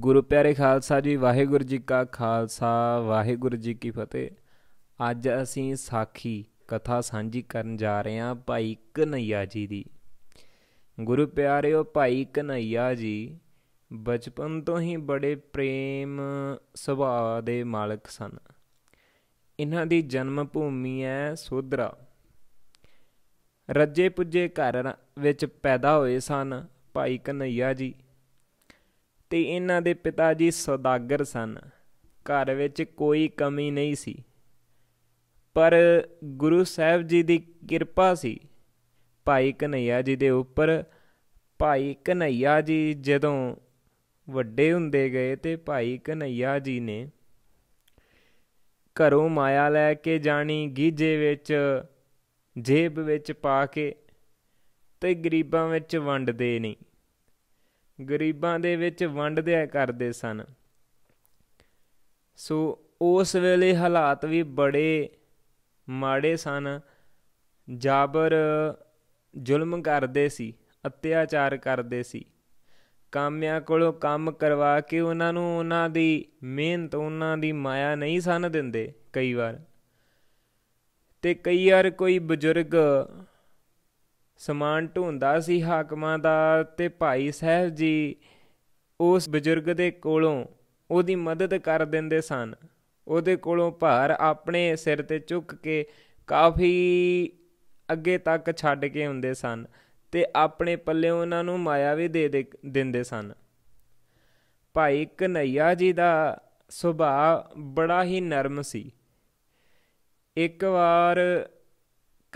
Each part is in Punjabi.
ਗੁਰੂ ਪਿਆਰੇ ਖਾਲਸਾ ਜੀ ਵਾਹਿਗੁਰੂ ਜੀ ਕਾ ਖਾਲਸਾ ਵਾਹਿਗੁਰੂ ਜੀ ਕੀ ਫਤਿਹ ਅੱਜ ਅਸੀਂ ਸਾਖੀ ਕਥਾ ਸਾਂਝੀ ਕਰਨ ਜਾ ਰਹੇ ਹਾਂ ਭਾਈ ਕਨਈਆ ਜੀ ਦੀ ਗੁਰੂ ਪਿਆਰਿਓ ਭਾਈ ਕਨਈਆ ਜੀ ਬਚਪਨ ਤੋਂ ਹੀ ਬੜੇ ਪ੍ਰੇਮ ਸੁਭਾਅ ਦੇ ਮਾਲਕ ਸਨ ਇਹਨਾਂ ਦੀ ਜਨਮ ਭੂਮੀ ਹੈ ਸੋਧਰਾ ਰੱਜੇ ਪੁੱਜੇ ਘਰ ਵਿੱਚ ਪੈਦਾ ਹੋਏ ਸਨ ਭਾਈ ਕਨਈਆ ਜੀ ਤੇ ਇਹਨਾਂ ਦੇ ਪਿਤਾ ਜੀ ਸੌਦਾਗਰ ਸਨ ਘਰ ਵਿੱਚ ਕੋਈ ਕਮੀ ਨਹੀਂ ਸੀ ਪਰ ਗੁਰੂ ਸਾਹਿਬ ਜੀ ਦੀ ਕਿਰਪਾ ਸੀ ਭਾਈ ਕਨਈਆ ਜੀ ਦੇ ਉੱਪਰ ਭਾਈ ਕਨਈਆ ਜੀ ਜਦੋਂ ਵੱਡੇ ਹੁੰਦੇ ਗਏ ਤੇ ਭਾਈ ਕਨਈਆ ਜੀ ਨੇ ਘਰੋਂ ਮਾਇਆ ਲੈ ਕੇ ਜਾਣੀ ਗੀਜੇ ਵਿੱਚ ਜੇਬ ਵਿੱਚ ਪਾ ਕੇ ਤੇ ਗਰੀਬਾਂ ਵਿੱਚ ਵੰਡਦੇ ਨਹੀਂ ਗਰੀਬਾਂ ਦੇ ਵਿੱਚ ਵੰਡਦਿਆ ਕਰਦੇ ਸਨ ਸੋ ਉਸ ਵੇਲੇ ਹਾਲਾਤ ਵੀ ਬੜੇ ਮਾੜੇ ਸਨ ਜਾਬਰ ਜ਼ੁਲਮ ਕਰਦੇ ਸੀ ਅਤਿਆਚਾਰ ਕਰਦੇ ਸੀ ਕਾਮਿਆਂ ਕੋਲੋਂ ਕੰਮ ਕਰਵਾ ਕੇ ਉਹਨਾਂ ਨੂੰ ਉਹਨਾਂ ਦੀ ਮਿਹਨਤ ਉਹਨਾਂ ਦੀ ਮਾਇਆ ਨਹੀਂ ਸਨ ਦਿੰਦੇ ਕਈ ਵਾਰ ਤੇ ਕਈ ਵਾਰ ਕੋਈ ਬਜ਼ੁਰਗ ਸਮਾਨ ਢੋਂਦਾ ਸੀ ਹਾਕਮਾਂ ਦਾ ਤੇ ਭਾਈ ਸਾਹਿਬ ਜੀ ਉਸ ਬਜ਼ੁਰਗ ਦੇ ਕੋਲੋਂ ਉਹਦੀ ਮਦਦ ਕਰ ਦਿੰਦੇ ਸਨ ਉਹਦੇ ਕੋਲੋਂ ਭਾਰ ਆਪਣੇ ਸਿਰ ਤੇ ਚੁੱਕ ਕੇ ਕਾਫੀ ਅੱਗੇ ਤੱਕ ਛੱਡ ਕੇ ਹੁੰਦੇ ਸਨ ਤੇ ਆਪਣੇ ਪੱਲੇ ਉਹਨਾਂ ਨੂੰ ਮਾਇਆ ਵੀ ਦੇ ਦਿੰਦੇ ਸਨ ਭਾਈ ਕਨਈਆ ਜੀ ਦਾ ਸੁਭਾਅ ਬੜਾ ਹੀ ਨਰਮ ਸੀ ਇੱਕ ਵਾਰ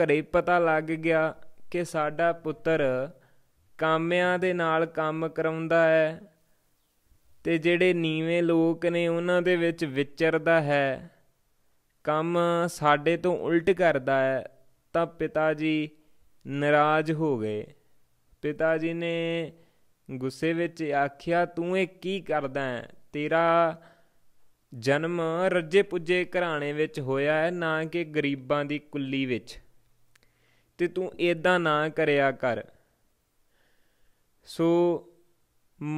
ਘਰੇ ਪਤਾ ਲੱਗ ਗਿਆ ਕਿ ਸਾਡਾ ਪੁੱਤਰ ਕਾਮਿਆਂ ਦੇ ਨਾਲ ਕੰਮ ਕਰਾਉਂਦਾ ਹੈ ਤੇ ਜਿਹੜੇ ਨੀਵੇਂ ਲੋਕ ਨੇ ਉਹਨਾਂ ਦੇ ਵਿੱਚ ਵਿਚਰਦਾ ਹੈ ਕੰਮ ਸਾਡੇ ਤੋਂ ਉਲਟ ਕਰਦਾ ਹੈ ਤਾਂ ਪਿਤਾ ਜੀ ਨਾਰਾਜ਼ ਹੋ ਗਏ ਪਿਤਾ ਜੀ ਨੇ ਗੁੱਸੇ ਵਿੱਚ ਆਖਿਆ ਤੂੰ ਇਹ ਕੀ ਕਰਦਾ ਹੈ ਤੇਰਾ ਜਨਮ ਰੱਜੇ ਪੁੱਜੇ ਘਰਾਣੇ ਵਿੱਚ ਹੋਇਆ ਹੈ ਨਾ ਕਿ ਗਰੀਬਾਂ ਦੀ ਕੁੱਲੀ ਵਿੱਚ ਤੇ ਤੂੰ ਇਦਾਂ ਨਾ ਕਰਿਆ ਕਰ ਸੋ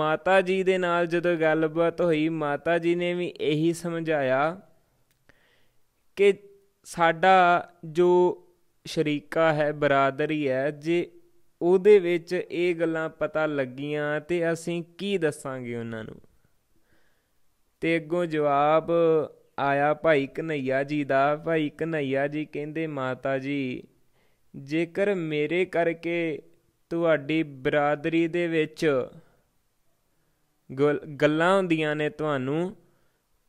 ਮਾਤਾ ਜੀ ਦੇ ਨਾਲ ਜਦੋਂ ਗੱਲਬਾਤ ਹੋਈ ਮਾਤਾ ਜੀ ਨੇ ਵੀ ਇਹੀ ਸਮਝਾਇਆ ਕਿ ਸਾਡਾ ਜੋ ਸ਼ਰੀਕਾ ਹੈ ਬਰਾਦਰੀ ਹੈ ਜੇ ਉਹਦੇ ਵਿੱਚ ਇਹ ਗੱਲਾਂ ਪਤਾ ਲੱਗੀਆਂ ਤੇ ਅਸੀਂ ਕੀ ਦੱਸਾਂਗੇ ਉਹਨਾਂ ਨੂੰ ਤੇ ਅੱਗੋਂ ਜਵਾਬ ਆਇਆ ਭਾਈ ਕਨਈਆ ਜੀ ਦਾ ਭਾਈ ਕਨਈਆ ਜੀ ਕਹਿੰਦੇ ਮਾਤਾ ਜੀ ਜੇਕਰ ਮੇਰੇ ਕਰਕੇ ਤੁਹਾਡੀ ਬਰਾਦਰੀ ਦੇ ਵਿੱਚ ਗੱਲਾਂ ਹੁੰਦੀਆਂ ਨੇ ਤੁਹਾਨੂੰ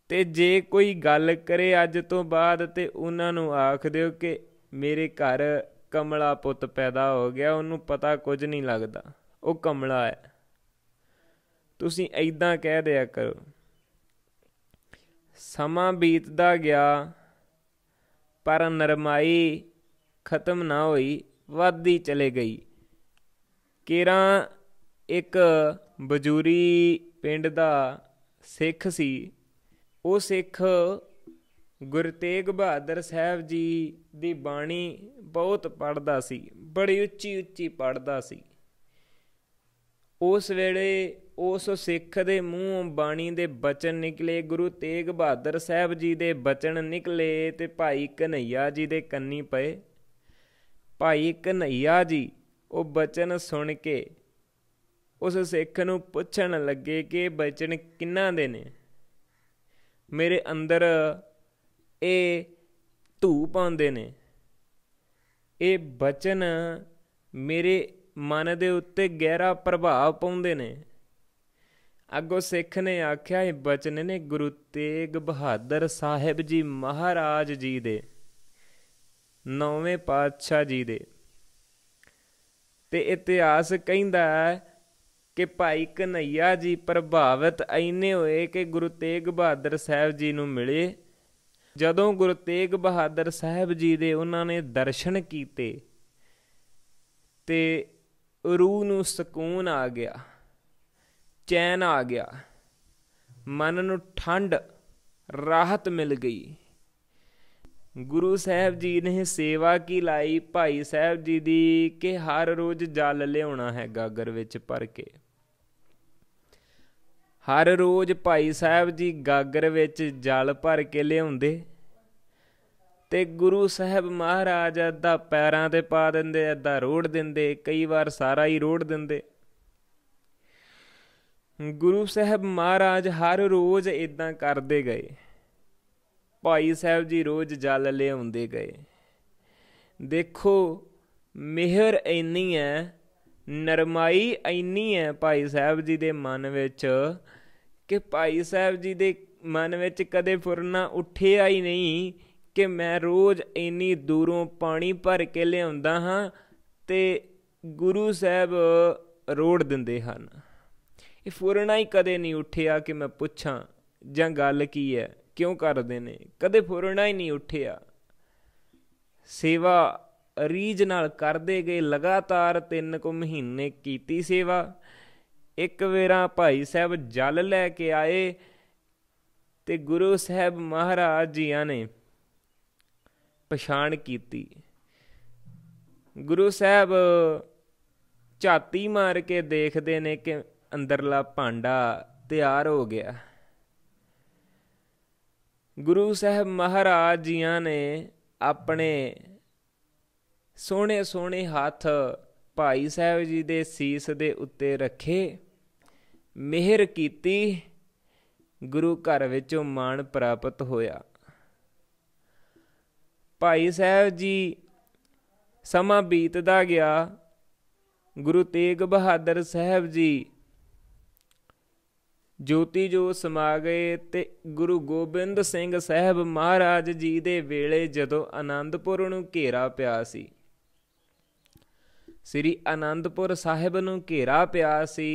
ਤੇ ਜੇ ਕੋਈ ਗੱਲ ਕਰੇ ਅੱਜ ਤੋਂ ਬਾਅਦ ਤੇ ਉਹਨਾਂ ਨੂੰ ਆਖ ਦਿਓ ਕਿ ਮੇਰੇ ਘਰ ਕਮਲਾ ਪੁੱਤ ਪੈਦਾ ਹੋ ਗਿਆ ਉਹਨੂੰ ਪਤਾ ਕੁਝ ਨਹੀਂ ਲੱਗਦਾ ਉਹ ਕਮਲਾ ਹੈ ਤੁਸੀਂ ਐਦਾਂ ਕਹਿ ਦਿਆ ਕਰੋ ਸਮਾਂ ਬੀਤਦਾ ਗਿਆ ਪਰ ਨਰਮਾਈ ਖਤਮ ਨਾ ਹੋਈ ਵੱਧਦੀ ਚਲੇ ਗਈ ਕੇਰਾ ਇੱਕ ਬਜੂਰੀ ਪਿੰਡ ਦਾ ਸਿੱਖ ਸੀ ਉਹ ਸਿੱਖ ਗੁਰਤੇਗ ਬਹਾਦਰ ਸਾਹਿਬ ਜੀ ਦੀ ਬਾਣੀ ਬਹੁਤ ਪੜਦਾ ਸੀ ਬੜੀ ਉੱਚੀ ਉੱਚੀ ਪੜਦਾ ਸੀ ਉਸ ਵੇਲੇ ਉਸ ਸਿੱਖ ਦੇ ਮੂੰਹੋਂ ਬਾਣੀ ਦੇ ਬਚਨ ਨਿਕਲੇ ਗੁਰੂ ਤੇਗ ਬਹਾਦਰ ਸਾਹਿਬ ਜੀ ਦੇ ਬਚਨ ਨਿਕਲੇ ਤੇ ਭਾਈ ਕਨਈਆ ਜੀ ਦੇ ਕੰਨੀ ਪਏ ਭਾਈ ਕਨਈਆ ਜੀ ਉਹ ਬਚਨ ਸੁਣ ਕੇ ਉਸ ਸਿੱਖ ਨੂੰ ਪੁੱਛਣ ਲੱਗੇ ਕਿ ਬਚਨ ਕਿੰਨਾ ਦੇ ਨੇ ਮੇਰੇ ਅੰਦਰ ਇਹ ਧੂ ਪਾਉਂਦੇ ਨੇ ਇਹ ਬਚਨ ਮੇਰੇ ਮਨ ਦੇ ਉੱਤੇ ਗਹਿਰਾ ਪ੍ਰਭਾਵ ਪਾਉਂਦੇ ਨੇ ਅੱਗੋ ਸਿੱਖ ਨੇ ਆਖਿਆ ਇਹ ਬਚਨ ਨੇ ਗੁਰੂ ਤੇਗ ਬਹਾਦਰ ਸਾਹਿਬ ਜੀ ਮਹਾਰਾਜ ਜੀ ਦੇ ਨੌਵੇਂ ਪਾਤਸ਼ਾਹ ਜੀ ਦੇ ਤੇ ਇਤਿਹਾਸ ਕਹਿੰਦਾ ਹੈ ਕਿ ਭਾਈ ਕਨਈਆ ਜੀ ਪ੍ਰਭਾਵਿਤ ਐਨੇ ਹੋਏ ਕਿ ਗੁਰੂ ਤੇਗ ਬਹਾਦਰ ਸਾਹਿਬ ਜੀ ਨੂੰ ਮਿਲੇ ਜਦੋਂ ਗੁਰੂ ਤੇਗ ਬਹਾਦਰ ਸਾਹਿਬ ਜੀ ਦੇ ਉਹਨਾਂ ਨੇ ਦਰਸ਼ਨ ਕੀਤੇ ਤੇ ਰੂਹ ਨੂੰ ਸਕੂਨ ਆ ਗਿਆ ਚੈਨ ਆ ਗਿਆ ਮਨ ਨੂੰ ਠੰਡ ਰਾਹਤ ਮਿਲ ਗਈ ਗੁਰੂ ਸਾਹਿਬ ਜੀ ਨੇ ਸੇਵਾ ਕੀ ਲਾਈ ਭਾਈ ਸਾਹਿਬ ਜੀ ਦੀ ਕਿ ਹਰ ਰੋਜ਼ ਜਲ ਲਿਆਉਣਾ ਹੈ ਗਾਗਰ ਵਿੱਚ ਭਰ ਕੇ ਹਰ ਰੋਜ਼ ਭਾਈ ਸਾਹਿਬ ਜੀ ਗਾਗਰ ਵਿੱਚ ਜਲ ਭਰ ਕੇ ਲਿਆਉਂਦੇ ਤੇ ਗੁਰੂ ਸਾਹਿਬ ਮਹਾਰਾਜ ਦਾ ਪੈਰਾਂ ਤੇ ਪਾ ਦਿੰਦੇ ਅੱਧਾ ਰੋੜ ਦਿੰਦੇ ਕਈ ਵਾਰ ਸਾਰਾ ਹੀ ਰੋੜ ਦਿੰਦੇ ਗੁਰੂ ਸਾਹਿਬ ਮਹਾਰਾਜ ਹਰ ਰੋਜ਼ ਇਦਾਂ ਕਰਦੇ ਗਏ ਭਾਈ ਸਾਹਿਬ ਜੀ ਰੋਜ਼ ਜਲ ਲਿਆਉਂਦੇ ਗਏ ਦੇਖੋ ਮਿਹਰ ਇੰਨੀ ਹੈ ਨਰਮਾਈ ਇੰਨੀ ਹੈ ਭਾਈ ਸਾਹਿਬ ਜੀ ਦੇ ਮਨ ਵਿੱਚ ਕਿ ਭਾਈ ਸਾਹਿਬ ਜੀ ਦੇ ਮਨ ਵਿੱਚ ਕਦੇ ਫੁਰਨਾ ਉੱਠਿਆ ਹੀ ਨਹੀਂ ਕਿ ਮੈਂ ਰੋਜ਼ ਇੰਨੀ ਦੂਰੋਂ ਪਾਣੀ ਭਰ ਕੇ ਲਿਆਉਂਦਾ ਹਾਂ ਤੇ ਗੁਰੂ ਸਾਹਿਬ ਰੋੜ ਦਿੰਦੇ ਹਨ ਇਹ ਫੁਰਨਾ ਹੀ ਕਦੇ ਨਹੀਂ ਉੱਠਿਆ ਕਿ ਮੈਂ ਪੁੱਛਾਂ ਜਾਂ ਗੱਲ ਕੀ ਹੈ ਕਿਉਂ ਕਰਦੇ ਨੇ ਕਦੇ ਫੁਰਣਾ ਹੀ ਨਹੀਂ ਉੱਠਿਆ ਸੇਵਾ ਰੀਜ ਨਾਲ ਕਰਦੇ ਗਏ ਲਗਾਤਾਰ ਤਿੰਨ ਕੁ ਮਹੀਨੇ ਕੀਤੀ ਸੇਵਾ ਇੱਕ ਵੇਰਾ ਭਾਈ ਸਾਹਿਬ ਜਲ ਲੈ ਕੇ ਆਏ ਤੇ ਗੁਰੂ ਸਾਹਿਬ ਮਹਾਰਾਜ ਜੀਆਂ ਨੇ ਪਛਾਣ ਕੀਤੀ ਗੁਰੂ ਸਾਹਿਬ ਝਾਤੀ ਮਾਰ ਕੇ ਦੇਖਦੇ ਨੇ ਕਿ ਅੰਦਰਲਾ ਭਾਂਡਾ ਤਿਆਰ ਹੋ ਗਿਆ ਗੁਰੂ ਸਾਹਿਬ ਮਹਾਰਾਜ ਜੀਆਂ ਨੇ ਆਪਣੇ ਸੋਹਣੇ ਸੋਹਣੇ ਹੱਥ ਭਾਈ ਸਾਹਿਬ ਜੀ ਦੇ ਸੀਸ ਦੇ ਉੱਤੇ ਰੱਖੇ ਮਿਹਰ ਕੀਤੀ ਗੁਰੂ ਘਰ ਵਿੱਚੋਂ ਮਾਣ ਪ੍ਰਾਪਤ ਹੋਇਆ ਭਾਈ ਸਾਹਿਬ ਜੀ ਸਮਾਂ ਬੀਤਦਾ ਗਿਆ ਗੁਰੂ ਤੇਗ ਬਹਾਦਰ ਸਾਹਿਬ ਜੀ ਜੋਤੀ ਜੋ ਸਮਾ ਗਏ ਤੇ ਗੁਰੂ ਗੋਬਿੰਦ ਸਿੰਘ ਸਾਹਿਬ ਮਹਾਰਾਜ ਜੀ ਦੇ ਵੇਲੇ ਜਦੋਂ ਆਨੰਦਪੁਰ ਨੂੰ ਘੇਰਾ ਪਿਆ ਸੀ ਸ੍ਰੀ ਆਨੰਦਪੁਰ ਸਾਹਿਬ ਨੂੰ ਘੇਰਾ ਪਿਆ ਸੀ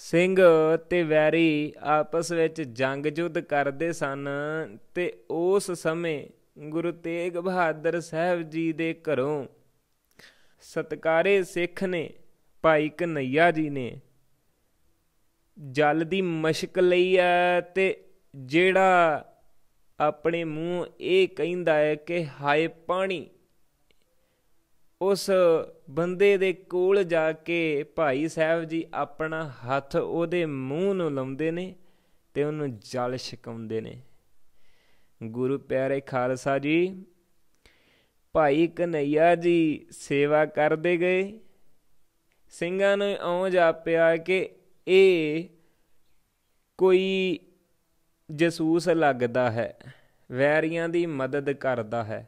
ਸਿੰਘ ਤੇ ਵੈਰੀ ਆਪਸ ਵਿੱਚ ਜੰਗ ਜੁੱਧ ਕਰਦੇ ਸਨ ਤੇ ਉਸ ਸਮੇਂ ਗੁਰੂ ਤੇਗ ਬਹਾਦਰ ਸਾਹਿਬ ਜੀ ਦੇ ਘਰੋਂ ਸਤਕਾਰੇ ਸਿੱਖ ਨੇ ਭਾਈ ਕਨਈਆ ਜੀ ਨੇ ਜਲ ਦੀ ਮਸ਼ਕ ਲਈ ਹੈ ਤੇ ਜਿਹੜਾ ਆਪਣੇ ਮੂੰਹ ਇਹ ਕਹਿੰਦਾ ਹੈ ਕਿ ਹਾਏ ਪਾਣੀ ਉਸ ਬੰਦੇ ਦੇ ਕੋਲ ਜਾ ਕੇ ਭਾਈ ਸਾਹਿਬ ਜੀ ਆਪਣਾ ਹੱਥ ਉਹਦੇ ਮੂੰਹ ਨੂੰ ਲਾਉਂਦੇ ਨੇ ਤੇ ਉਹਨੂੰ ਜਲ ਛਕਾਉਂਦੇ ਨੇ ਗੁਰੂ ਪਿਆਰੇ ਖਾਲਸਾ ਜੀ ਭਾਈ ਕਨਈਆ ਜੀ ਸੇਵਾ ਕਰਦੇ ਗਏ ਸਿੰਘਾਂ ਨੂੰ ਔਂ ਜਾਪਿਆ ਕਿ ਇਹ ਕੋਈ ਜਸੂਸ ਲੱਗਦਾ ਹੈ ਵੈਰੀਆਂ ਦੀ ਮਦਦ ਕਰਦਾ ਹੈ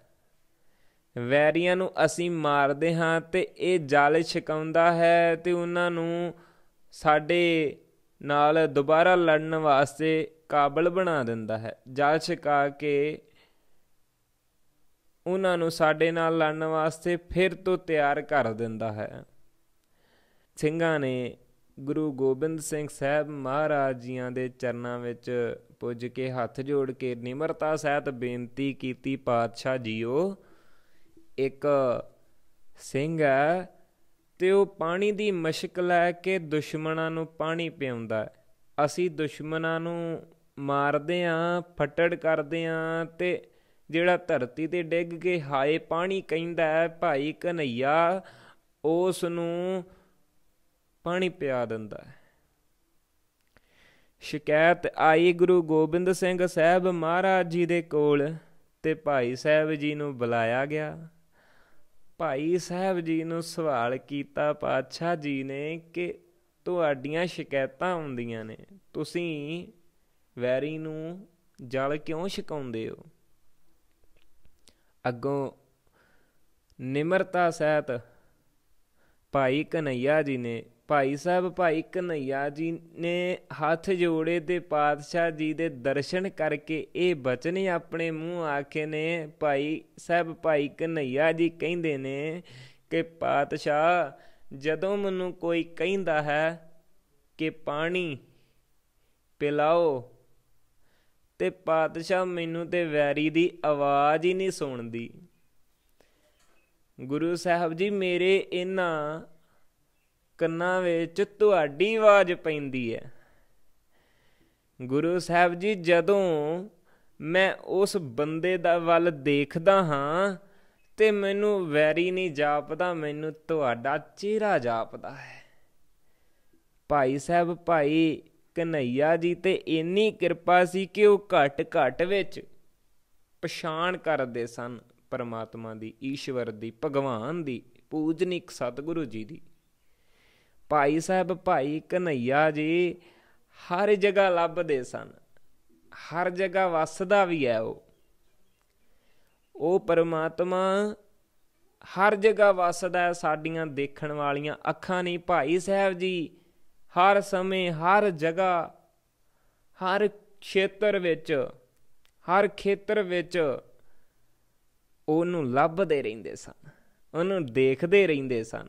ਵੈਰੀਆਂ ਨੂੰ ਅਸੀਂ ਮਾਰਦੇ ਹਾਂ ਤੇ ਇਹ ਜਾਲ ਛਕਾਉਂਦਾ ਹੈ ਤੇ ਉਹਨਾਂ ਨੂੰ ਸਾਡੇ ਨਾਲ ਦੁਬਾਰਾ ਲੜਨ ਵਾਸਤੇ ਕਾਬਲ ਬਣਾ ਦਿੰਦਾ ਹੈ ਜਾਲ ਛਕਾ ਕੇ ਉਹਨਾਂ ਨੂੰ ਸਾਡੇ ਨਾਲ ਲੜਨ ਵਾਸਤੇ ਫਿਰ ਤੋਂ ਤਿਆਰ ਕਰ ਦਿੰਦਾ ਹੈ ਸਿੰਘਾਂ ਨੇ ਗੁਰੂ ਗੋਬਿੰਦ ਸਿੰਘ ਸਾਹਿਬ ਮਹਾਰਾਜ ਜੀਆਂ ਦੇ ਚਰਨਾਂ ਵਿੱਚ ਪੁੱਜ ਕੇ ਹੱਥ ਜੋੜ ਕੇ ਨਿਮਰਤਾ ਸਹਿਤ ਬੇਨਤੀ ਕੀਤੀ ਪਾਤਸ਼ਾਹ ਜੀਓ ਇੱਕ ਸਿੰਘ ਹੈ ਤੇ ਉਹ ਪਾਣੀ ਦੀ ਮਸ਼ਕ ਲੈ ਕੇ ਦੁਸ਼ਮਣਾਂ ਨੂੰ ਪਾਣੀ ਪਿਉਂਦਾ ਅਸੀਂ ਦੁਸ਼ਮਣਾਂ ਨੂੰ ਮਾਰਦੇ ਆਂ ਫਟੜ ਕਰਦੇ ਆਂ ਤੇ ਜਿਹੜਾ ਧਰਤੀ ਤੇ ਡਿੱਗ ਕੇ ਹਾਏ ਪਾਣੀ ਕਹਿੰਦਾ ਹੈ ਭਾਈ ਕਨਈਆ ਉਸ ਨੂੰ ਪਾਣੀ ਪਿਆ ਦਿੰਦਾ ਹੈ ਸ਼ਿਕਾਇਤ ਆਈ ਗੁਰੂ ਗੋਬਿੰਦ ਸਿੰਘ ਸਾਹਿਬ ਮਹਾਰਾਜ ਜੀ ਦੇ ਕੋਲ ਤੇ ਭਾਈ ਸਾਹਿਬ ਜੀ ਨੂੰ ਬੁਲਾਇਆ ਗਿਆ ਭਾਈ ਸਾਹਿਬ ਜੀ ਨੂੰ ਸਵਾਲ ਕੀਤਾ ਪਾਤਸ਼ਾਹ ਜੀ ਨੇ ਕਿ ਤੁਹਾਡੀਆਂ ਸ਼ਿਕਾਇਤਾਂ ਹੁੰਦੀਆਂ ਨੇ ਤੁਸੀਂ ਵੈਰੀ ਨੂੰ ਜਲ ਕਿਉਂ ਛਕਾਉਂਦੇ ਹੋ ਅੱਗੋਂ ਨਿਮਰਤਾ ਸਹਿਤ ਭਾਈ ਕਨਈਆ ਜੀ ਨੇ ਭਾਈ ਸਾਹਿਬ ਭਾਈ ਕਨਈਆ ਜੀ ਨੇ ਹੱਥ ਜੋੜੇ ਤੇ ਪਾਤਸ਼ਾਹ ਜੀ ਦੇ ਦਰਸ਼ਨ ਕਰਕੇ ਇਹ ਬਚਨ ਆਪਣੇ ਮੂੰਹ ਆਖੇ ਨੇ ਭਾਈ ਸਾਹਿਬ ਭਾਈ ਕਨਈਆ ਜੀ ਕਹਿੰਦੇ ਨੇ ਕਿ ਪਾਤਸ਼ਾਹ ਜਦੋਂ ਮੈਨੂੰ ਕੋਈ ਕਹਿੰਦਾ ਹੈ ਕਿ ਪਾਣੀ ਪਿਲਾਓ ਤੇ ਪਾਤਸ਼ਾਹ ਮੈਨੂੰ ਤੇ ਵੈਰੀ ਦੀ ਆਵਾਜ਼ ਹੀ ਨਹੀਂ ਸੁਣਦੀ ਗੁਰੂ ਸਾਹਿਬ ਜੀ ਮੇਰੇ ਇਹਨਾਂ ਕੰਨਾਂ ਵਿੱਚ ਤੁਹਾਡੀ ਆਵਾਜ਼ ਪੈਂਦੀ ਹੈ ਗੁਰੂ ਸਾਹਿਬ ਜੀ ਜਦੋਂ ਮੈਂ ਉਸ ਬੰਦੇ ਦਾ ਵੱਲ ਦੇਖਦਾ ਹਾਂ ਤੇ ਮੈਨੂੰ ਵੈਰੀ ਨਹੀਂ ਜਾਪਦਾ ਮੈਨੂੰ ਤੁਹਾਡਾ ਚਿਹਰਾ ਜਾਪਦਾ ਹੈ ਭਾਈ ਸਾਹਿਬ ਭਾਈ ਕਨਈਆ ਜੀ ਤੇ ਇੰਨੀ ਕਿਰਪਾ ਸੀ ਕਿ ਉਹ ਘਟ ਘਟ ਵਿੱਚ ਪਛਾਣ ਕਰਦੇ ਸਨ ਪਰਮਾਤਮਾ ਦੀ ਈਸ਼ਵਰ ਦੀ ਭਗਵਾਨ ਦੀ ਪੂਜਨੀਕ ਸਤਿਗੁਰੂ ਜੀ ਦੀ ਭਾਈ ਸਾਹਿਬ ਭਾਈ ਕਨਈਆ ਜੀ ਹਰ ਜਗ੍ਹਾ ਲੱਭਦੇ ਸਨ ਹਰ ਜਗ੍ਹਾ ਵਸਦਾ ਵੀ ਹੈ ਉਹ ਉਹ ਪਰਮਾਤਮਾ ਹਰ ਜਗ੍ਹਾ ਵਸਦਾ ਹੈ ਸਾਡੀਆਂ ਦੇਖਣ ਵਾਲੀਆਂ ਅੱਖਾਂ ਨਹੀਂ ਭਾਈ ਸਾਹਿਬ ਜੀ ਹਰ ਸਮੇਂ ਹਰ ਜਗ੍ਹਾ ਹਰ ਖੇਤਰ ਵਿੱਚ ਹਰ ਖੇਤਰ ਵਿੱਚ ਉਹਨੂੰ ਲੱਭਦੇ ਰਹਿੰਦੇ ਸਨ ਉਹਨੂੰ ਦੇਖਦੇ ਰਹਿੰਦੇ ਸਨ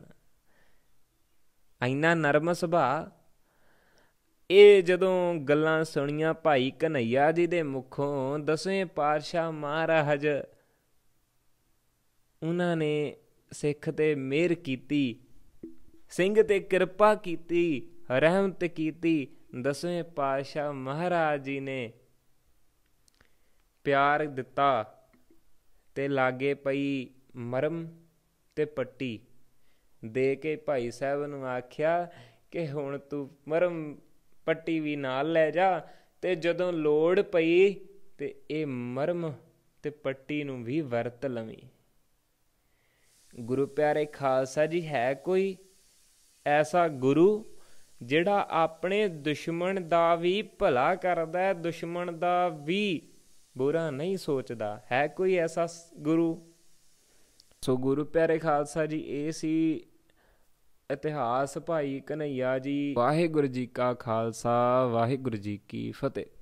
ਇੰਨਾ ਨਰਮ ਸੁਭਾਅ ਇਹ ਜਦੋਂ ਗੱਲਾਂ ਸੁਣੀਆਂ ਭਾਈ ਕਨਈਆ ਜੀ ਦੇ ਮੁਖੋਂ ਦਸਵੇਂ ਪਾਤਸ਼ਾਹ ਮਹਾਰਾਜ ਉਹਨਾਂ ਨੇ ਸਿੱਖ ਤੇ ਮਿਹਰ ਕੀਤੀ ਸਿੰਘ ਤੇ ਕਿਰਪਾ ਕੀਤੀ ਰਹਿਮਤ ਕੀਤੀ ਦਸਵੇਂ ਪਾਤਸ਼ਾਹ ਮਹਾਰਾਜ ਜੀ ਨੇ ਪਿਆਰ ਦਿੱਤਾ ਤੇ ਲਾਗੇ ਪਈ ਮਰਮ ਤੇ ਪੱਟੀ ਦੇ ਕੇ ਭਾਈ ਸਾਹਿਬ ਨੂੰ ਆਖਿਆ ਕਿ ਹੁਣ ਤੂੰ ਮਰਮ ਪੱਟੀ ਵੀ ਨਾਲ ਲੈ ਜਾ ਤੇ ਜਦੋਂ ਲੋੜ ਪਈ ਤੇ ਇਹ ਮਰਮ ਤੇ ਪੱਟੀ ਨੂੰ ਵੀ ਵਰਤ ਲਵੀਂ ਗੁਰੂ ਪਿਆਰੇ ਖਾਲਸਾ ਜੀ ਹੈ ਕੋਈ ਐਸਾ ਗੁਰੂ ਜਿਹੜਾ ਆਪਣੇ ਦੁਸ਼ਮਣ ਦਾ ਵੀ ਭਲਾ ਕਰਦਾ ਹੈ ਦੁਸ਼ਮਣ ਦਾ ਵੀ ਬੁਰਾ ਨਹੀਂ ਸੋਚਦਾ ਹੈ ਕੋਈ ਐਸਾ ਗੁਰੂ ਸੋ ਗੁਰੂ ਪਿਆਰੇ ਖਾਲਸਾ ਜੀ ਇਹ ਸੀ ਇਤਿਹਾਸ ਭਾਈ ਕਨਈਆ ਜੀ ਵਾਹਿਗੁਰੂ ਜੀ ਕਾ ਖਾਲਸਾ ਵਾਹਿਗੁਰੂ ਜੀ ਕੀ ਫਤਿਹ